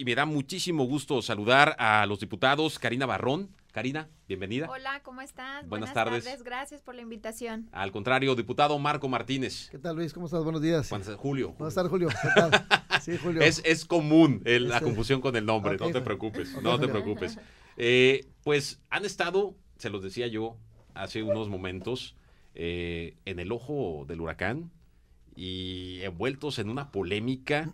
y me da muchísimo gusto saludar a los diputados Karina Barrón. Karina, bienvenida. Hola, ¿cómo estás? Buenas, tardes. Gracias por la invitación. Al contrario, diputado Marco Martínez. ¿Qué tal, Luis? ¿Cómo estás? Buenos días. Julio. Buenas tardes, Julio. Sí, Julio. Es, común eh, la este- confusión con el nombre, no te preocupes, no te preocupes. Eh, pues han estado, se los decía yo hace unos momentos, eh, en el ojo del huracán y envueltos en una polémica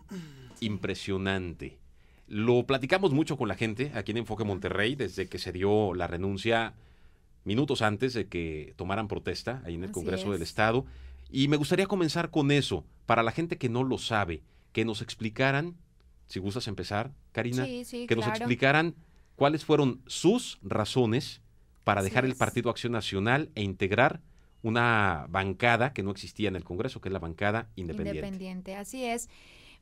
impresionante. Lo platicamos mucho con la gente aquí en Enfoque Monterrey desde que se dio la renuncia minutos antes de que tomaran protesta ahí en el Congreso del Estado. Y me gustaría comenzar con eso, para la gente que no lo sabe, que nos explicaran, si gustas empezar, Karina, que nos explicaran cuáles fueron sus razones para dejar el Partido Acción Nacional e integrar una bancada que no existía en el Congreso, que es la bancada independiente. Independiente, así es.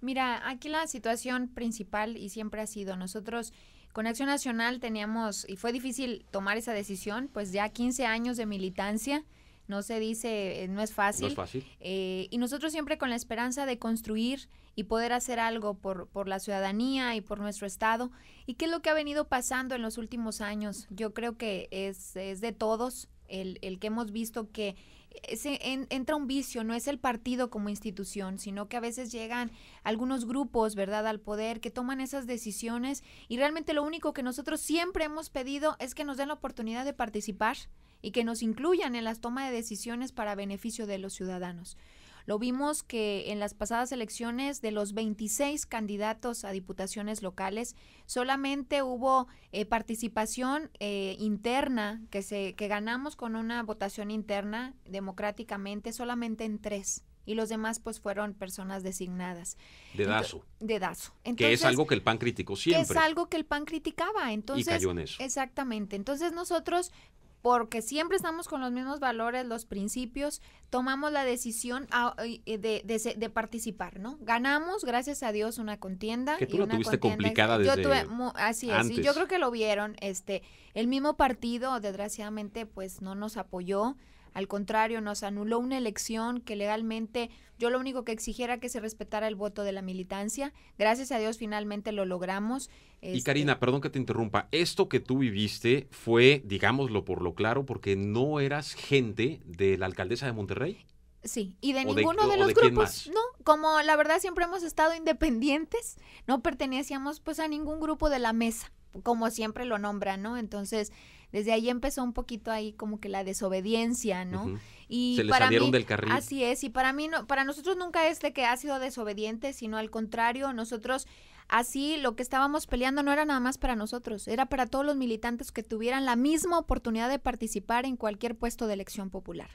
Mira, aquí la situación principal y siempre ha sido nosotros con Acción Nacional teníamos, y fue difícil tomar esa decisión, pues ya 15 años de militancia, no se dice, eh, no es fácil. No es fácil. Eh, y nosotros siempre con la esperanza de construir y poder hacer algo por, por la ciudadanía y por nuestro Estado. ¿Y qué es lo que ha venido pasando en los últimos años? Yo creo que es, es de todos el, el que hemos visto que eh, se entra un vicio, no es el partido como institución, sino que a veces llegan algunos grupos, ¿verdad?, al poder que toman esas decisiones y realmente lo único que nosotros siempre hemos pedido es que nos den la oportunidad de participar y que nos incluyan en las toma de decisiones para beneficio de los ciudadanos. Lo vimos que en las pasadas elecciones de los 26 candidatos a diputaciones locales, solamente hubo eh, participación eh, interna, que, se, que ganamos con una votación interna democráticamente, solamente en tres y los demás pues fueron personas designadas. De Dazo. De Dazo. que es algo que el PAN criticó siempre. es algo que el PAN criticaba. Entonces, y cayó en eso. Exactamente. Entonces nosotros porque siempre estamos con los mismos valores, los principios, tomamos la decisión de, participar, ¿no? Ganamos, gracias a Dios, una contienda. Que tú y tuviste complicada desde yo tuve, Así es, Y yo creo que lo vieron, este, el mismo partido, desgraciadamente, pues no nos apoyó, al contrario, nos anuló una elección que legalmente yo lo único que exigiera que se respetara el voto de la militancia. Gracias a Dios finalmente lo logramos. Y este Karina, perdón que te interrumpa, esto que tú viviste fue, digámoslo por lo claro, porque no eras gente de la alcaldesa de Monterrey. Sí, y de ninguno de, los grupos, no, como la verdad siempre hemos estado independientes, no pertenecíamos pues a ningún grupo de la mesa, como siempre lo nombran, ¿no? Entonces, desde ahí empezó un poquito ahí como que la desobediencia, ¿no? y Se para del carril. Así es, y para mí, no, para nosotros nunca es de que ha sido desobediente, sino al contrario, nosotros Así lo que estábamos peleando no era nada más para nosotros, era para todos los militantes que tuvieran la misma oportunidad de participar en cualquier puesto de elección popular.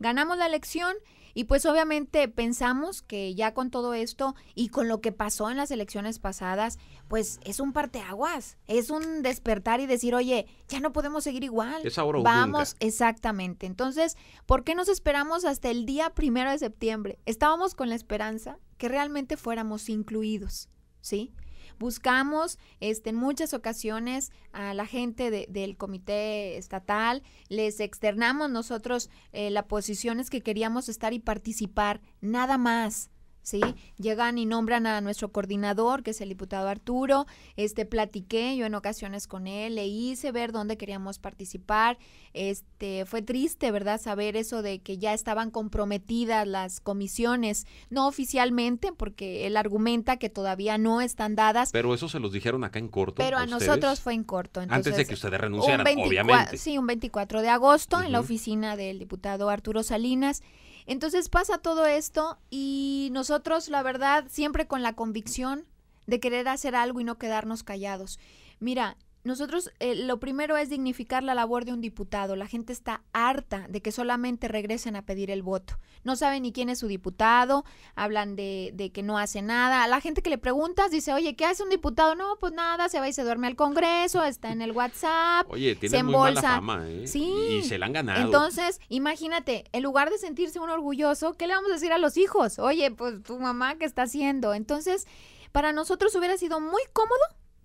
Ganamos la elección y pues obviamente pensamos que ya con todo esto y con lo que pasó en las elecciones pasadas, pues es un parteaguas, es un despertar y decir, oye, ya no podemos seguir igual. Es ahora Vamos, exactamente. Entonces, ¿por qué nos esperamos hasta el día primero de septiembre? Estábamos con la esperanza que realmente fuéramos incluidos ¿sí? Buscamos este, en muchas ocasiones a la gente del comité estatal, les externamos nosotros eh, las posiciones que queríamos estar y participar, nada más. ¿sí? Llegan y nombran a nuestro coordinador, que es el diputado Arturo, este platiqué yo en ocasiones con él, le hice ver dónde queríamos participar. Este, fue triste, ¿verdad?, saber eso de que ya estaban comprometidas las comisiones, no oficialmente, porque él argumenta que todavía no están dadas. Pero eso se los dijeron acá en corto. Pero a, nosotros fue en corto. antes de que ustedes renunciaran, obviamente. Sí, un 24 de agosto en la oficina del diputado Arturo Salinas. Entonces pasa todo esto y nosotros, la verdad, siempre con la convicción de querer hacer algo y no quedarnos callados. Mira, nosotros eh, lo primero es dignificar la labor de un diputado. La gente está harta de que solamente regresen a pedir el voto. No saben ni quién es su diputado, hablan de, que no hace nada. la gente que le preguntas dice, oye, ¿qué hace un diputado? No, pues nada, se va y se duerme al Congreso, está en el WhatsApp. Oye, tiene se muy mala fama, ¿eh? Y se la han ganado. Entonces, imagínate, en lugar de sentirse un orgulloso, ¿qué le vamos a decir a los hijos? Oye, pues tu mamá, ¿qué está haciendo? Entonces, para nosotros hubiera sido muy cómodo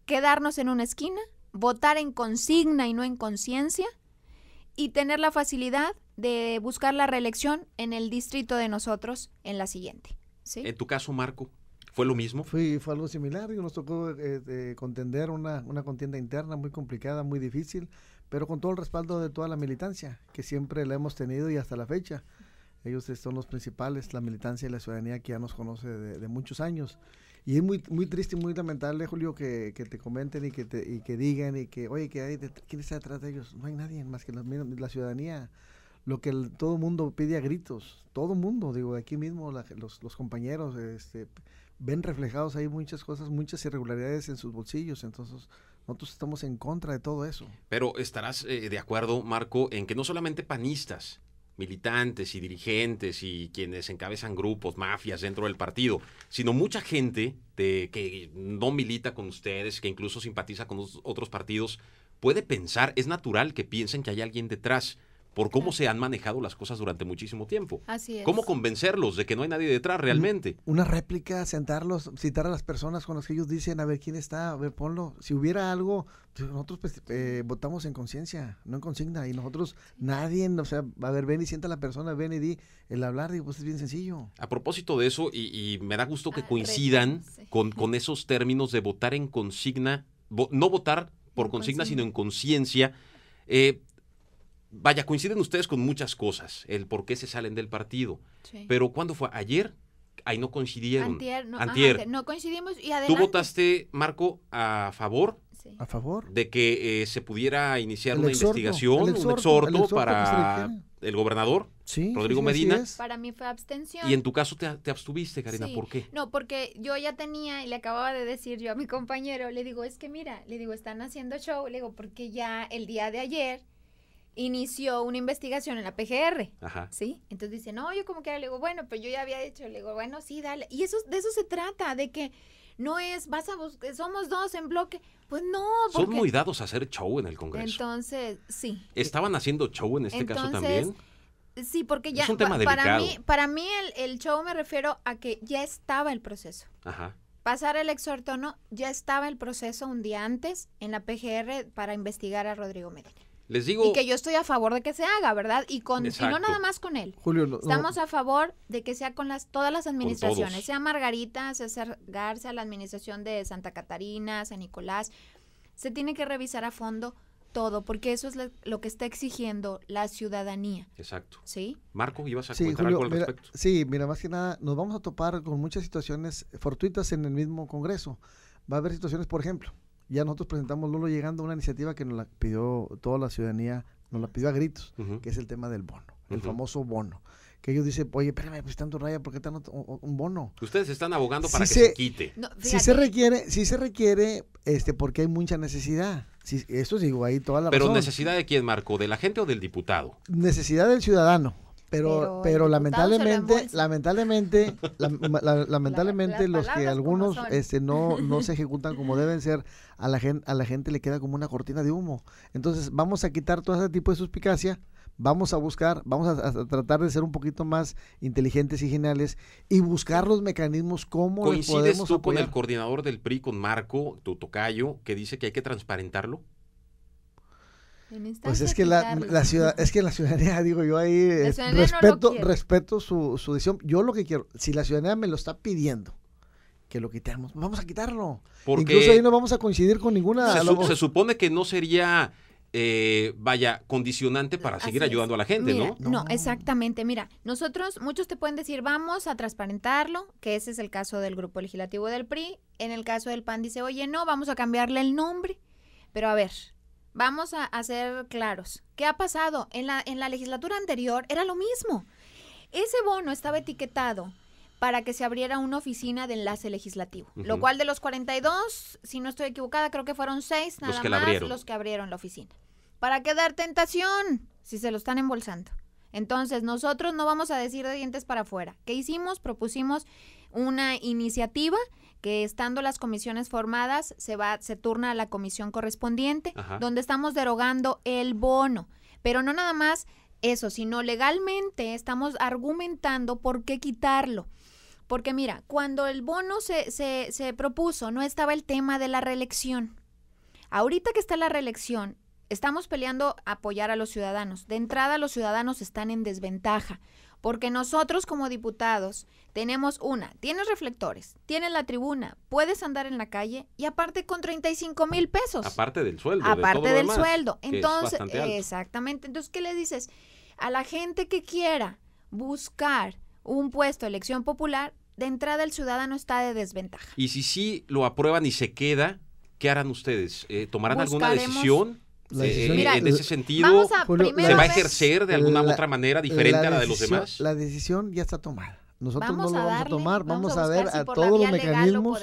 quedarnos en una esquina votar en consigna y no en conciencia y tener la facilidad de buscar la reelección en el distrito de nosotros en la siguiente. En tu caso, Marco, ¿Fue lo mismo? Fue, fue algo similar. Nos tocó eh, contender una, una, contienda interna muy complicada, muy difícil, pero con todo el respaldo de toda la militancia que siempre la hemos tenido y hasta la fecha. Ellos son los principales, la militancia y la ciudadanía que ya nos conoce de, muchos años. Y es muy, muy triste y muy lamentable, Julio, que, que te comenten y que, te, y que digan y que, oye, que hay ¿quién está detrás de ellos? No hay nadie más que la, ciudadanía. Lo que el, todo mundo pide a gritos, todo mundo, digo, aquí mismo los, compañeros este, ven reflejados ahí muchas cosas, muchas irregularidades en sus bolsillos. Entonces, nosotros estamos en contra de todo eso. Pero estarás eh, de acuerdo, Marco, en que no solamente panistas, militantes y dirigentes y quienes encabezan grupos, mafias dentro del partido, sino mucha gente que no milita con ustedes, que incluso simpatiza con otros partidos, puede pensar, es natural que piensen que hay alguien detrás por cómo se han manejado las cosas durante muchísimo tiempo. Así es. ¿Cómo convencerlos de que no hay nadie detrás realmente? Una réplica, sentarlos, citar a las personas con las que ellos dicen, a ver quién está, a ver, ponlo. Si hubiera algo, pues, nosotros pues, eh, votamos en conciencia, no en consigna, y nosotros nadie, o sea, a ver, ven y sienta a la persona, ven y di, el hablar, digo, pues es bien sencillo. A propósito de eso, y, me da gusto que ah, coincidan con, con esos términos de votar en consigna, no votar por consigna, consigna. sino en conciencia. Eh, vaya, coinciden ustedes con muchas cosas, el por qué se salen del partido. Pero ¿cuándo fue? ¿Ayer? Ahí no coincidieron. Antier, no, Antier. no coincidimos y adelante. Tú votaste, Marco, a favor. A favor. De que eh, se pudiera iniciar una investigación, un exhorto, para el gobernador, sí, Rodrigo sí, Medina. Para mí fue abstención. Y en tu caso te, abstuviste, Karina, ¿por qué? No, porque yo ya tenía, y le acababa de decir yo a mi compañero, le digo, es que mira, le digo, están haciendo show, le digo, porque ya el día de ayer inició una investigación en la PGR, Ajá. ¿sí? Entonces dice, no, yo como que le digo, bueno, pero yo ya había dicho, le digo, bueno, sí, dale. Y eso, de eso se trata, de que no es, vas a buscar, somos dos en bloque. Pues no. Porque... Son muy dados a hacer show en el Congreso. Entonces, sí. ¿Estaban haciendo show en este caso también? Sí, porque ya. para mí, para mí el, show me refiero a que ya estaba el proceso. Ajá. Pasar el exhorto, no, ya estaba el proceso un día antes en la PGR para investigar a Rodrigo Medina digo. Y que yo estoy a favor de que se haga, ¿verdad? Y, con, no nada más con él. Julio, Estamos a favor de que sea con las todas las administraciones, sea Margarita, sea Garza, la administración de Santa Catarina, San Nicolás. Se tiene que revisar a fondo todo, porque eso es lo que está exigiendo la ciudadanía. Exacto. ¿Sí? Marco, ibas a sí, algo al respecto. Sí, mira, más que nada, nos vamos a topar con muchas situaciones fortuitas en el mismo Congreso. Va a haber situaciones, por ejemplo, ya nosotros presentamos Lolo llegando a una iniciativa que nos la pidió toda la ciudadanía, nos la pidió a gritos, que es el tema del bono, el famoso bono. Que ellos dicen, oye, espérame, pues tanto raya, ¿por qué tanto un bono? Ustedes están abogando para que se, quite. si se requiere, si se requiere, este, porque hay mucha necesidad. Si, eso digo ahí toda la Pero necesidad de quién, Marco, de la gente o del diputado? Necesidad del ciudadano pero, pero, lamentablemente, lamentablemente, lamentablemente los que algunos este, no, no se ejecutan como deben ser, a la, gente, a la gente le queda como una cortina de humo. Entonces vamos a quitar todo ese tipo de suspicacia, vamos a buscar, vamos a, tratar de ser un poquito más inteligentes y geniales y buscar los mecanismos como ¿Coincides tú con el coordinador del PRI, con Marco, tu que dice que hay que transparentarlo? Pues es que la, ciudad, es que la ciudadanía, digo yo ahí, eh, respeto, respeto su, decisión. Yo lo que quiero, si la ciudadanía me lo está pidiendo, que lo quitemos, vamos a quitarlo. Porque Incluso ahí no vamos a coincidir con ninguna. Se, se supone que no sería, eh, vaya, condicionante para seguir ayudando a la gente, ¿no? No, exactamente. Mira, nosotros, muchos te pueden decir, vamos a transparentarlo, que ese es el caso del grupo legislativo del PRI. En el caso del PAN dice, oye, no, vamos a cambiarle el nombre. Pero a ver, vamos a, hacer ser claros. ¿Qué ha pasado? En la, en la legislatura anterior era lo mismo. Ese bono estaba etiquetado para que se abriera una oficina de enlace legislativo, lo cual de los 42, si no estoy equivocada, creo que fueron seis nada más los que abrieron la oficina. ¿Para qué dar tentación si se lo están embolsando? Entonces, nosotros no vamos a decir de dientes para afuera. ¿Qué hicimos? Propusimos una iniciativa que estando las comisiones formadas se va se turna a la comisión correspondiente donde estamos derogando el bono, pero no nada más eso, sino legalmente estamos argumentando por qué quitarlo. Porque mira, cuando el bono se, se, se propuso, no estaba el tema de la reelección. Ahorita que está la reelección, estamos peleando apoyar a los ciudadanos. De entrada, los ciudadanos están en desventaja, porque nosotros como diputados tenemos una, tienes reflectores, tienes la tribuna, puedes andar en la calle y aparte con 35 mil pesos. Aparte del sueldo. Aparte del sueldo. Entonces, exactamente. Entonces, ¿qué le dices? A la gente que quiera buscar un puesto de elección popular, de entrada el ciudadano está de desventaja. Y si sí lo aprueban y se queda, ¿qué harán ustedes? Eh, ¿Tomarán alguna decisión? en ese sentido, ¿se va a ejercer de alguna otra manera diferente a la de los demás? La decisión ya está tomada. Nosotros no lo vamos a tomar, vamos, a, ver a todos los mecanismos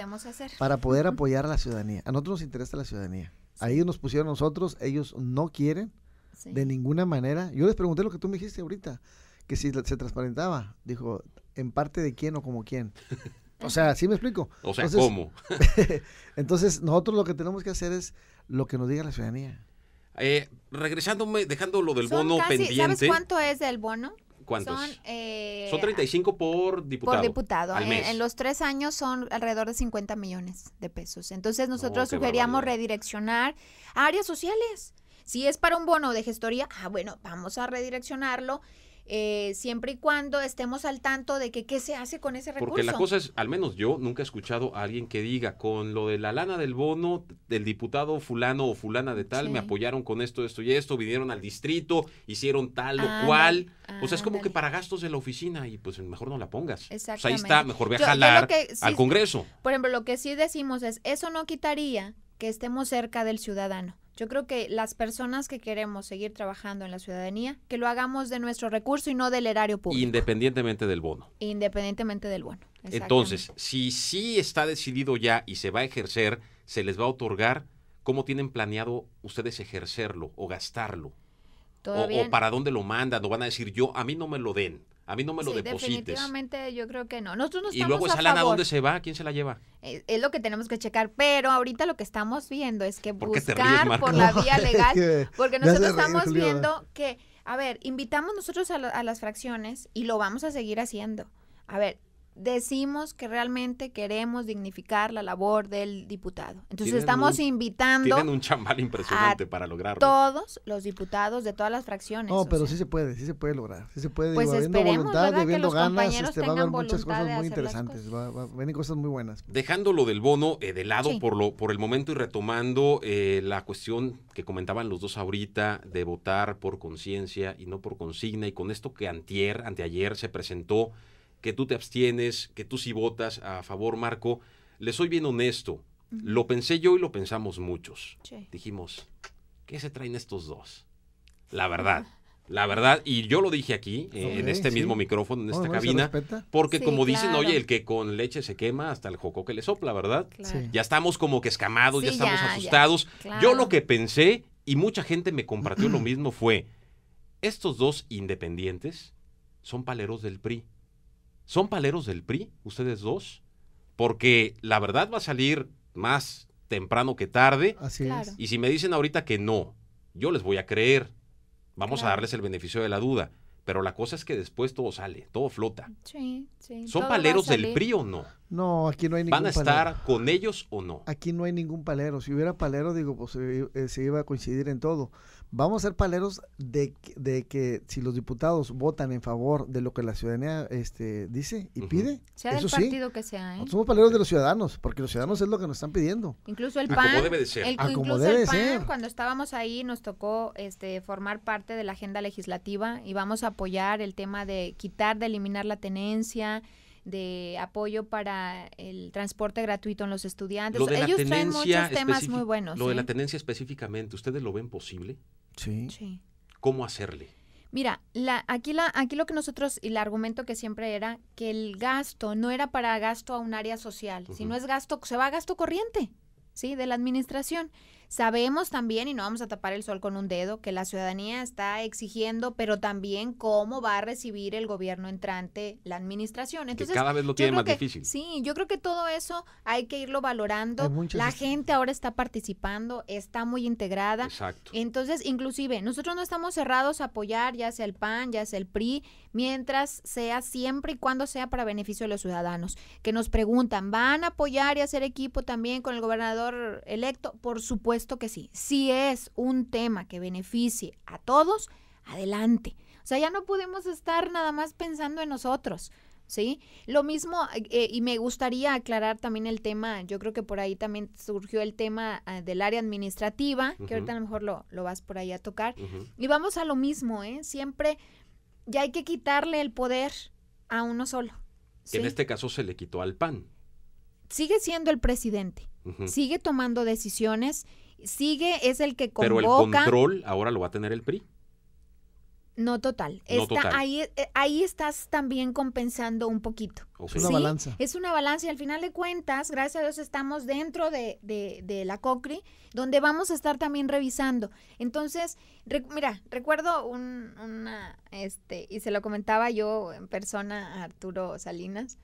para poder apoyar a la ciudadanía. A nosotros nos interesa la ciudadanía. Ahí nos pusieron nosotros, ellos no quieren de ninguna manera. Yo les pregunté lo que tú me dijiste ahorita, que si se transparentaba, dijo, en parte de quién o como quién. O sea, ¿sí me explico? O sea, ¿cómo? entonces, nosotros lo que tenemos que hacer es lo que nos diga la ciudadanía. Eh, regresándome, dejando lo del bono pendiente. ¿Sabes cuánto es del bono? ¿Cuántos? Son, 35 eh, por diputado. Por diputado. En, los tres años son alrededor de 50 millones de pesos. Entonces nosotros sugeríamos redireccionar áreas sociales. Si es para un bono de gestoría, ah, bueno, vamos a redireccionarlo eh, siempre y cuando estemos al tanto de que qué se hace con ese recurso. Porque la cosa es, al menos yo nunca he escuchado a alguien que diga, con lo de la lana del bono del diputado fulano o fulana de tal, me apoyaron con esto, esto y esto, vinieron al distrito, hicieron tal lo o cual. o sea, es como que para gastos de la oficina y pues mejor no la pongas. ahí está, mejor voy a jalar al Congreso. Por ejemplo, lo que sí decimos es, eso no quitaría que estemos cerca del ciudadano. Yo creo que las personas que queremos seguir trabajando en la ciudadanía, que lo hagamos de nuestro recurso y no del erario público. Independientemente del bono. Independientemente del bono. Entonces, si sí está decidido ya y se va a ejercer, se les va a otorgar, ¿cómo tienen planeado ustedes ejercerlo o gastarlo? O, para dónde lo mandan, no van a decir yo, a mí no me lo den. A mí no me lo sí, deposites. Definitivamente yo creo que no. Nosotros no estamos y luego esa a lana, ¿dónde se va? ¿Quién se la lleva? Eh, es, lo que tenemos que checar. Pero ahorita lo que estamos viendo es que buscar por la vía legal, porque nosotros estamos viendo que, a ver, invitamos nosotros a las fracciones y lo vamos a seguir haciendo. A ver, decimos que realmente queremos dignificar la labor del diputado. Entonces estamos invitando... Tienen un chambal impresionante para lograrlo. Todos los diputados de todas las fracciones. No, pero sí se puede, sí se puede lograr. Sí se puede. Pues esperemos, voluntad, de ganas, este, muchas cosas muy interesantes. Va, cosas muy buenas. Dejando lo del bono eh, de lado por, lo, por el momento y retomando eh, la cuestión que comentaban los dos ahorita de votar por conciencia y no por consigna y con esto que antier, anteayer se presentó que tú te abstienes, que tú sí votas a favor, Marco. Le soy bien honesto. Lo pensé yo y lo pensamos muchos. Dijimos, ¿qué se traen estos dos? La verdad. La verdad, y yo lo dije aquí, eh, en este mismo micrófono, en esta oh, cabina, porque como dicen, oye, el que con leche se quema, hasta el joco que le sopla, ¿verdad? Ya estamos como que escamados, ya estamos asustados. Yo lo que pensé, y mucha gente me compartió lo mismo, fue, estos dos independientes son paleros del PRI. ¿Son paleros del PRI, ustedes dos? Porque la verdad va a salir más temprano que tarde. Así es. Y si me dicen ahorita que no, yo les voy a creer. Vamos a darles el beneficio de la duda. Pero la cosa es que después todo sale, todo flota. Sí, sí. ¿Son paleros del PRI o no? No, aquí no hay ningún ¿Van a estar con ellos o no? Aquí no hay ningún palero. Si hubiera palero, digo, pues eh, eh, se iba a coincidir en todo vamos a ser paleros de, que si los diputados votan en favor de lo que la ciudadanía este, dice y pide, sea del partido que sea, ¿eh? somos paleros de los ciudadanos, porque los ciudadanos es lo que nos están pidiendo. Incluso el PAN, ah, como debe ser. incluso el PAN, cuando estábamos ahí nos tocó este, formar parte de la agenda legislativa y vamos a apoyar el tema de quitar, de eliminar la tenencia, de apoyo para el transporte gratuito en los estudiantes. Ellos traen muchos temas muy buenos. Lo de la ¿eh? tenencia específicamente, ¿ustedes lo ven posible? Sí. ¿Cómo hacerle? Mira, la, aquí, la, aquí lo que nosotros, y el argumento que siempre era, que el gasto no era para gasto a un área social, si no sino es gasto, se va a gasto corriente, ¿sí? De la administración. Sabemos también, y no vamos a tapar el sol con un dedo, que la ciudadanía está exigiendo, pero también cómo va a recibir el gobierno entrante la administración. Entonces, cada vez lo tiene más difícil. Sí, yo creo que todo eso hay que irlo valorando. La gente ahora está participando, está muy integrada. Exacto. Entonces, inclusive, nosotros no estamos cerrados a apoyar ya sea el PAN, ya sea el PRI, mientras sea siempre y cuando sea para beneficio de los ciudadanos. Que nos preguntan, ¿van a apoyar y hacer equipo también con el gobernador electo? Por supuesto esto que sí. Si es un tema que beneficie a todos, adelante. O sea, ya no podemos estar nada más pensando en nosotros. ¿sí? Lo mismo, eh, y me gustaría aclarar también el tema, yo creo que por ahí también surgió el tema ah, del área administrativa, que ahorita a lo mejor lo, vas por ahí a tocar. Y vamos a lo mismo, ¿eh? Siempre ya hay que quitarle el poder a uno solo. ¿sí? En este caso se le quitó al PAN. Sigue siendo el presidente, sigue tomando decisiones sigue, es el que convoca. Pero el control ahora lo va a tener el PRI. No total. Ahí, eh, eh, ahí estás también compensando un poquito. Es una balanza. Es una balanza y al final de cuentas, gracias a Dios, estamos dentro de, de, la COCRI, donde vamos a estar también revisando. Entonces, mira, recuerdo un, una, este, y se lo comentaba yo en persona a Arturo Salinas,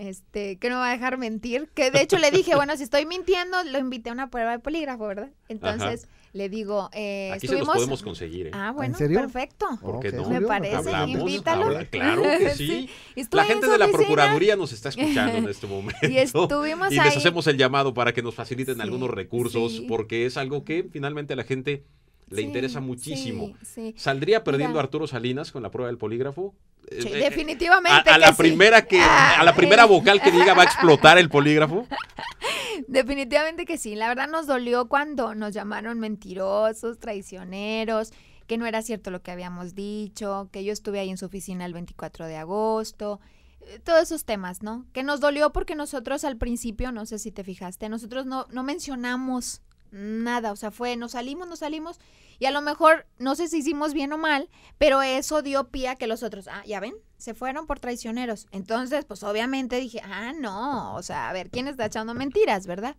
este, que no va a dejar mentir, que de hecho le dije, bueno, si estoy mintiendo, lo invité a una prueba de polígrafo, ¿verdad? Entonces le digo, eh, Aquí los podemos conseguir, ¿eh? Ah, bueno, perfecto. Oh, ¿Por qué no? Me parece, invítalo. claro que sí. La gente de la Procuraduría nos está escuchando en este momento. y estuvimos Y les hacemos el llamado para que nos faciliten algunos recursos, porque es algo que finalmente la gente le interesa muchísimo. ¿Saldría perdiendo Arturo Salinas con la prueba del polígrafo? Eh, eh, definitivamente. A, la sí. primera que, a la primera ah. vocal que diga va a explotar el polígrafo. Definitivamente que sí. La verdad nos dolió cuando nos llamaron mentirosos, traicioneros, que no era cierto lo que habíamos dicho, que yo estuve ahí en su oficina el 24 de agosto. Eh, todos esos temas, ¿no? Que nos dolió porque nosotros al principio, no sé si te fijaste, nosotros no, no mencionamos nada, o sea, fue, nos salimos, nos salimos, y a lo mejor, no sé si hicimos bien o mal, pero eso dio pía que los otros, ah, ya ven, se fueron por traicioneros. Entonces, pues obviamente dije, ah, no, o sea, a ver, ¿quién está echando mentiras, verdad?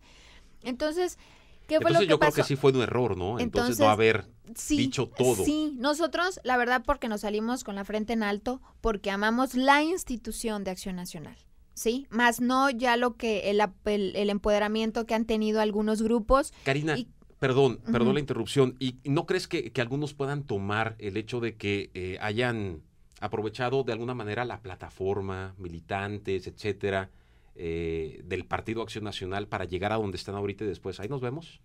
Entonces, ¿qué fue lo que yo creo que sí fue un error, ¿no? Entonces, no haber dicho todo. Sí, nosotros, la verdad, porque nos salimos con la frente en alto, porque amamos la institución de Acción Nacional. ¿sí? Más no ya lo que el, empoderamiento que han tenido algunos grupos. Karina, perdón, perdón la interrupción. ¿Y no crees que, algunos puedan tomar el hecho de que eh, hayan aprovechado de alguna manera la plataforma, militantes, etcétera, eh, del Partido Acción Nacional para llegar a donde están ahorita y después? Ahí nos vemos.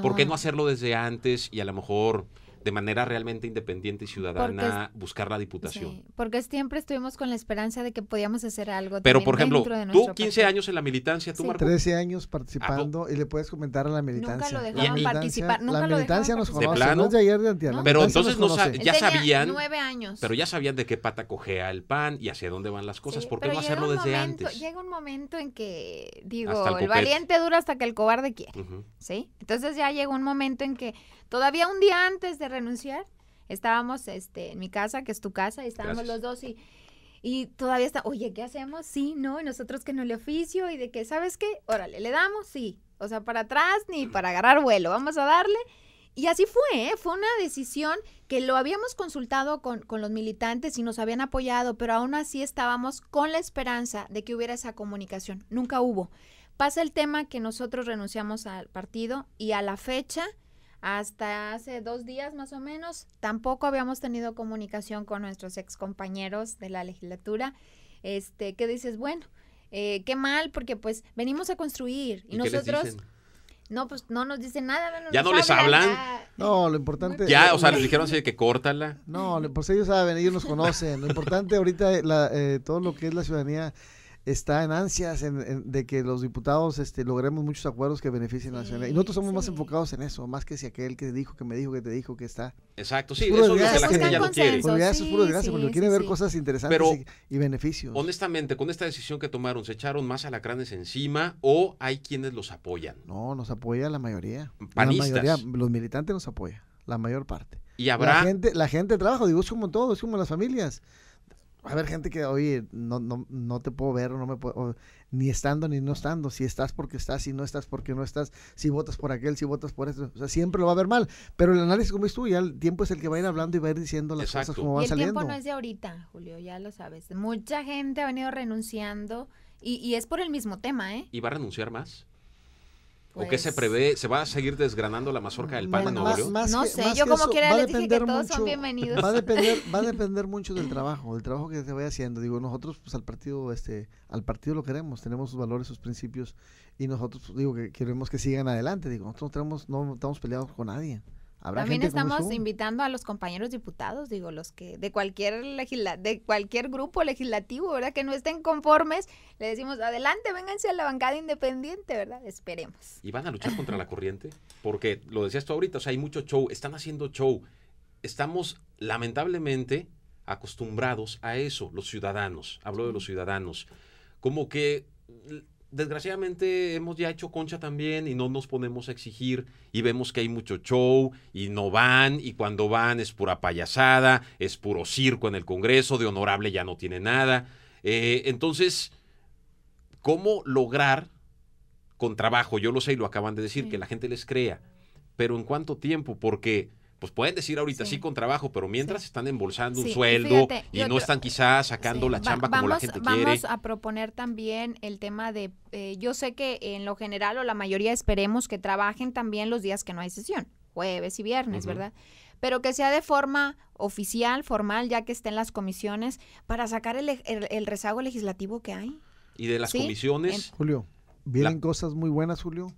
¿Por qué no hacerlo desde antes y a lo mejor de manera realmente independiente y ciudadana buscar la diputación. Sí, porque siempre estuvimos con la esperanza de que podíamos hacer algo. de Pero por ejemplo, tú 15 años en la militancia, tú 13 años participando ah, y le puedes comentar a la militancia. Nunca lo dejaban participar, nunca la militancia nos conoce, de Pero entonces ya sabían 9 años. Pero ya sabían de qué pata cogea el pan y hacia dónde van las cosas, ¿por qué no hacerlo desde antes? Llega un momento en que digo, el, valiente dura hasta que el cobarde quiere. ¿Sí? Entonces ya llegó un momento en que Todavía un día antes de renunciar, estábamos este, en mi casa, que es tu casa, y estábamos los dos y, y todavía está, oye, ¿qué hacemos? Sí, no, y nosotros que no le oficio y de que, ¿sabes qué? Órale, le damos, sí. O sea, para atrás ni para agarrar vuelo, vamos a darle. Y así fue, ¿eh? fue una decisión que lo habíamos consultado con, con, los militantes y nos habían apoyado, pero aún así estábamos con la esperanza de que hubiera esa comunicación. Nunca hubo. Pasa el tema que nosotros renunciamos al partido y a la fecha hasta hace dos días más o menos tampoco habíamos tenido comunicación con nuestros excompañeros de la legislatura. Este, ¿qué dices? Bueno, eh, qué mal, porque pues venimos a construir y, nosotros... No, pues no nos dicen nada. ya no les hablan. No, lo importante. Ya, o sea, les dijeron así que córtala. No, pues ellos saben, ellos nos conocen. Lo importante ahorita, eh, todo lo que es la ciudadanía está en ansias de que los diputados este, logremos muchos acuerdos que beneficien a la ciudadanía. Y nosotros somos más enfocados en eso, más que si aquel que dijo, que me dijo, que te dijo, que está. Exacto, sí, eso es lo que la gente ya no quiere. eso es puro desgracia, porque quiere ver cosas interesantes y, beneficios. Honestamente, con esta decisión que tomaron, ¿se echaron más alacranes encima o hay quienes los apoyan? No, nos apoya la mayoría. La mayoría, los militantes nos apoyan, la mayor parte. Y habrá. La gente, la gente trabaja, digo, es como todo, es como las familias a ver gente que, oye, no, no, no te puedo ver, no me puedo, ni estando ni no estando, si estás porque estás, si no estás porque no estás, si votas por aquel, si votas por esto, o sea, siempre lo va a ver mal, pero el análisis, como es tú, ya el tiempo es el que va a ir hablando y va a ir diciendo las cosas como van saliendo. El tiempo no es de ahorita, Julio, ya lo sabes. Mucha gente ha venido renunciando y, y es por el mismo tema, ¿eh? Y va a renunciar más. ¿O qué se pues prevé? ¿Se va a seguir desgranando la mazorca del pan en no sé, yo como quiera le dije que todos son bienvenidos. Va a, depender, mucho del trabajo, del trabajo que se vaya haciendo. Digo, nosotros pues al partido, este, al partido lo queremos, tenemos sus valores, sus principios, y nosotros pues, digo que queremos que sigan adelante. Digo, nosotros tenemos, no estamos peleados con nadie. También estamos invitando a los compañeros diputados, digo, los que de cualquier de cualquier grupo legislativo, ¿verdad? Que no estén conformes, le decimos, adelante, vénganse a la bancada independiente, ¿verdad? Esperemos. ¿Y van a luchar contra la corriente? Porque lo decías tú ahorita, o sea, hay mucho show, están haciendo show. Estamos lamentablemente acostumbrados a eso, los ciudadanos, hablo de los ciudadanos, como que desgraciadamente hemos ya hecho concha también y no nos ponemos a exigir y vemos que hay mucho show y no van y cuando van es pura payasada, es puro circo en el Congreso, de honorable ya no tiene nada. Eh, entonces, ¿cómo lograr con trabajo? Yo lo sé y lo acaban de decir, que la gente les crea, pero ¿en cuánto tiempo? Porque pues pueden decir ahorita sí, con trabajo, pero mientras están embolsando un sueldo y, no están quizás sacando la chamba como la gente quiere. Vamos a proponer también el tema de, eh, yo sé que en lo general o la mayoría esperemos que trabajen también los días que no hay sesión, jueves y viernes, ¿verdad? pero que sea de forma oficial, formal, ya que estén las comisiones, para sacar el, rezago legislativo que hay. ¿Y de las comisiones? Julio, vienen cosas muy buenas, Julio.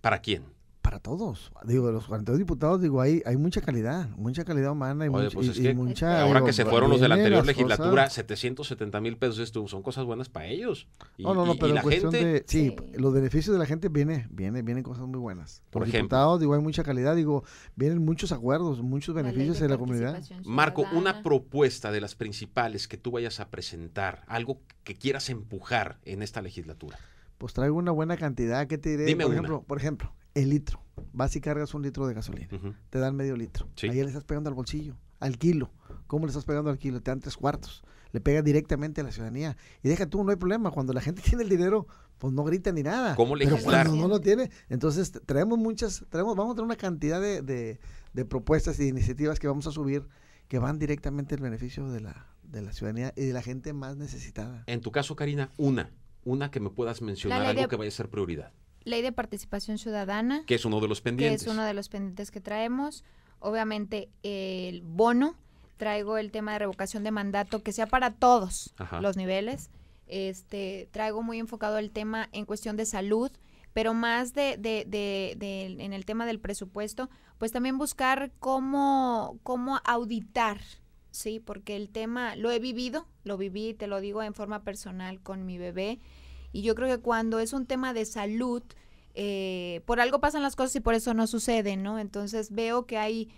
¿Para quién? para todos. Digo, de los 42 diputados, digo, hay, hay mucha calidad, mucha calidad humana y, pues y, mucha... Ahora que se fueron los de la anterior legislatura, setecientos 770 mil pesos esto, son cosas buenas para ellos. Y, no, no, no, pero la gente... Sí, los beneficios de la gente viene, viene, vienen cosas muy buenas. Por, los diputados, digo, hay mucha calidad, digo, vienen muchos acuerdos, muchos beneficios en de, la comunidad. Marco, una propuesta de las principales que tú vayas a presentar, algo que quieras empujar en esta legislatura. Pues traigo una buena cantidad, que te diré? Dime por ejemplo, por ejemplo, el litro. Vas y cargas un litro de gasolina, te dan medio litro. Ahí le estás pegando al bolsillo, al kilo. ¿Cómo le estás pegando al kilo? Te dan tres cuartos. Le pega directamente a la ciudadanía. Y deja tú, no hay problema. Cuando la gente tiene el dinero, pues no grita ni nada. ¿Cómo le Pero no lo tiene, entonces traemos muchas, traemos, vamos a tener una cantidad de, propuestas y iniciativas que vamos a subir que van directamente al beneficio de la, de la ciudadanía y de la gente más necesitada. En tu caso, Karina, una, una que me puedas mencionar, algo que vaya a ser prioridad. Ley de Participación Ciudadana. Que es uno de los pendientes. Que es uno de los pendientes que traemos. Obviamente el bono. Traigo el tema de revocación de mandato que sea para todos los niveles. Este, traigo muy enfocado el tema en cuestión de salud, pero más de, de, de en el tema del presupuesto, pues también buscar cómo, cómo auditar, ¿sí? Porque el tema lo he vivido, lo viví, te lo digo en forma personal con mi bebé. Y yo creo que cuando es un tema de salud, eh, por algo pasan las cosas y por eso no sucede ¿no? Entonces veo que hay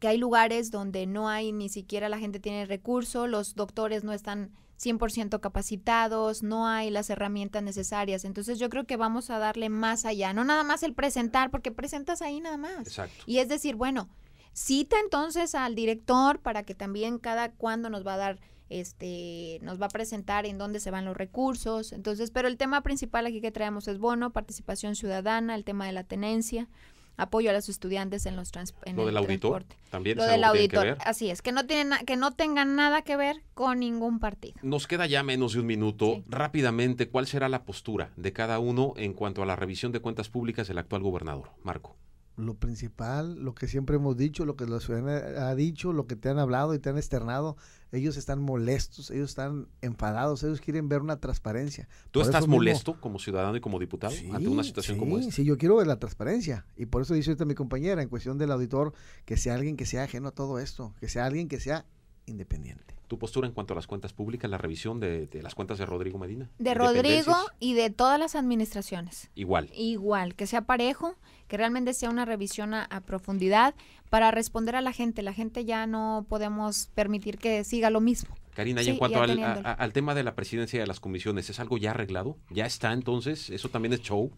que hay lugares donde no hay ni siquiera la gente tiene recursos los doctores no están 100% capacitados, no hay las herramientas necesarias. Entonces yo creo que vamos a darle más allá, no nada más el presentar, porque presentas ahí nada más. Exacto. Y es decir, bueno, cita entonces al director para que también cada cuando nos va a dar este, nos va a presentar en dónde se van los recursos. Entonces, pero el tema principal aquí que traemos es bono, participación ciudadana, el tema de la tenencia apoyo a los estudiantes en los trans, lo del auditor transporte. también lo del auditor así es que no tienen que no tengan nada que ver con ningún partido nos queda ya menos de un minuto rápidamente cuál será la postura de cada uno en cuanto a la revisión de cuentas públicas del actual gobernador Marco lo principal, lo que siempre hemos dicho, lo que la ciudadanía ha dicho, lo que te han hablado y te han externado, ellos están molestos, ellos están enfadados, ellos quieren ver una transparencia. ¿Tú estás molesto como ciudadano y como diputado ante una situación como esta? Sí, yo quiero ver la transparencia. Y por eso dice ahorita mi compañera, en cuestión del auditor, que sea alguien que sea ajeno a todo esto, que sea alguien que sea independiente tu postura en cuanto a las cuentas públicas, la revisión de, las cuentas de Rodrigo Medina. De Rodrigo y de todas las administraciones. Igual. Igual, que sea parejo, que realmente sea una revisión a, profundidad para responder a la gente. La gente ya no podemos permitir que siga lo mismo. Karina, y en cuanto al, tema de la presidencia de las comisiones, ¿es algo ya arreglado? ¿Ya está entonces? ¿Eso también es show?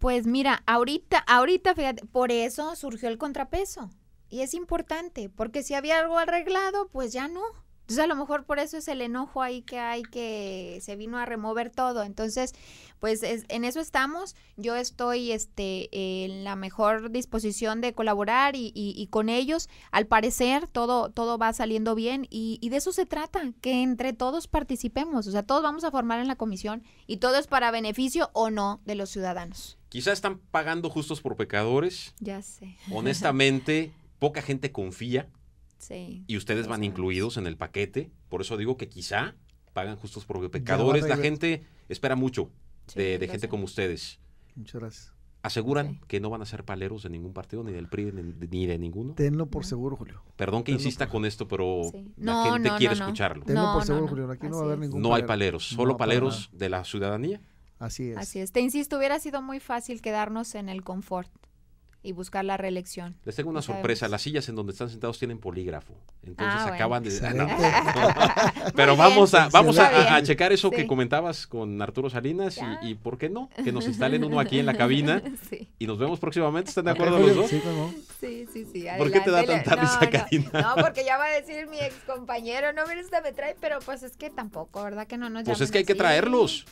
Pues mira, ahorita, ahorita, fíjate, por eso surgió el contrapeso. Y es importante, porque si había algo arreglado, pues ya no. Entonces a lo mejor por eso es el enojo ahí que hay que se vino a remover todo. Entonces, pues en eso estamos. Yo estoy este, en la mejor disposición de colaborar y, con ellos, al parecer, todo, todo va saliendo bien y, y, de eso se trata, que entre todos participemos. O sea, todos vamos a formar en la comisión y todo es para beneficio o no de los ciudadanos. Quizás están pagando justos por pecadores. Ya sé. Honestamente, poca gente confía. Y ustedes van incluidos en el paquete. Por eso digo que quizá pagan justos por pecadores. La gente espera mucho de, gente como ustedes. Muchas gracias. Aseguran que no van a ser paleros de ningún partido, ni del PRI, ni, de ninguno. Tenlo por seguro, Julio. Perdón que insista con esto, pero la gente quiere escucharlo. Tenlo por seguro, Julio. Aquí no va a haber ningún No hay paleros, solo paleros de la ciudadanía. Así es. Así es. Te insisto, hubiera sido muy fácil quedarnos en el confort y buscar la reelección. Les tengo una sorpresa, las sillas en donde están sentados tienen polígrafo. Entonces ah, acaban de... Pues, ah, pero vamos a vamos a, checar eso que comentabas con Arturo Salinas y, por qué no, que nos instalen uno aquí en la cabina y nos vemos próximamente, ¿están de acuerdo los dos? Sí, sí, sí, ¿Por qué te da tanta risa, Karina? No, porque ya va a decir mi ex compañero, no, mira, esta me trae, pero pues es que tampoco, ¿verdad que no nos Pues es que hay que traerlos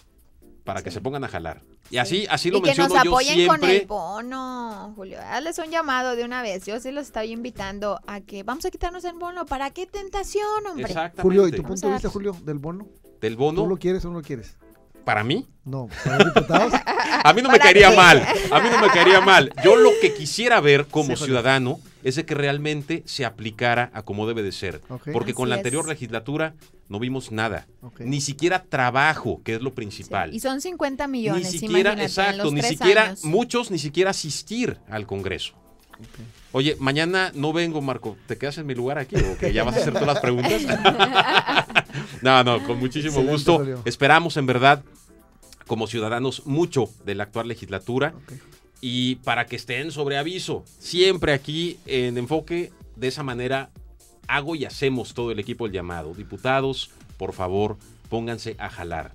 para que se pongan a jalar. Y así, así lo y Que nos apoyen con el bono, Julio. Hazles un llamado de una vez. Yo sí los estoy invitando a que vamos a quitarnos el bono. ¿Para qué tentación, hombre? Julio, ¿y tu punto de vista, Julio, del bono? ¿Del bono? ¿Tú lo quieres o no lo quieres? ¿Para mí? No, para a mí no me caería mal. A mí no me caería mal. Yo lo que quisiera ver como ciudadano es de que realmente se aplicara a como debe de ser. Porque con la anterior legislatura no vimos nada. Ni siquiera trabajo, que es lo principal. Y son 50 millones. Ni siquiera, exacto, ni siquiera muchos, ni siquiera asistir al Congreso. Oye, mañana no vengo, Marco. ¿Te quedas en mi lugar aquí o que ya vas a hacer todas las preguntas? no, no, con muchísimo gusto. Esperamos, en verdad, como ciudadanos, mucho de la actual legislatura. Y para que estén sobre aviso, siempre aquí en enfoque de esa manera hago y hacemos todo el equipo el llamado. Diputados, por favor, pónganse a jalar.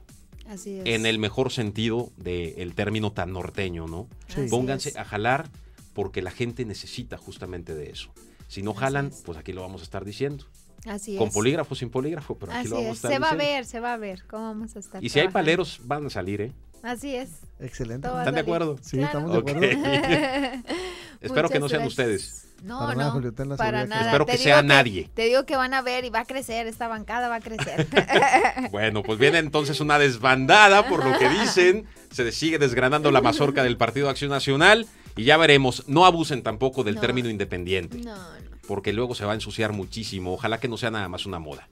Así es. En el mejor sentido del término tan norteño, ¿no? Pónganse a jalar porque la gente necesita justamente de eso. Si no jalan, pues aquí lo vamos a estar diciendo. Así Con polígrafo, sin polígrafo, pero aquí lo vamos a estar Se va a ver, se va a ver cómo vamos a estar. Y si hay paleros, van a salir, ¿eh? Así es. Excelente. ¿Están de acuerdo? Sí, estamos de acuerdo. Espero que no sean ustedes. No, no, para nada. Espero que sea nadie. Te digo que van a ver y va a crecer, esta bancada va a crecer. bueno, pues viene entonces una desbandada por lo que dicen. Se sigue desgranando la mazorca del Partido Acción Nacional y ya veremos. No abusen tampoco del término independiente. No, no. Porque luego se va a ensuciar muchísimo. Ojalá que no sea nada más una moda.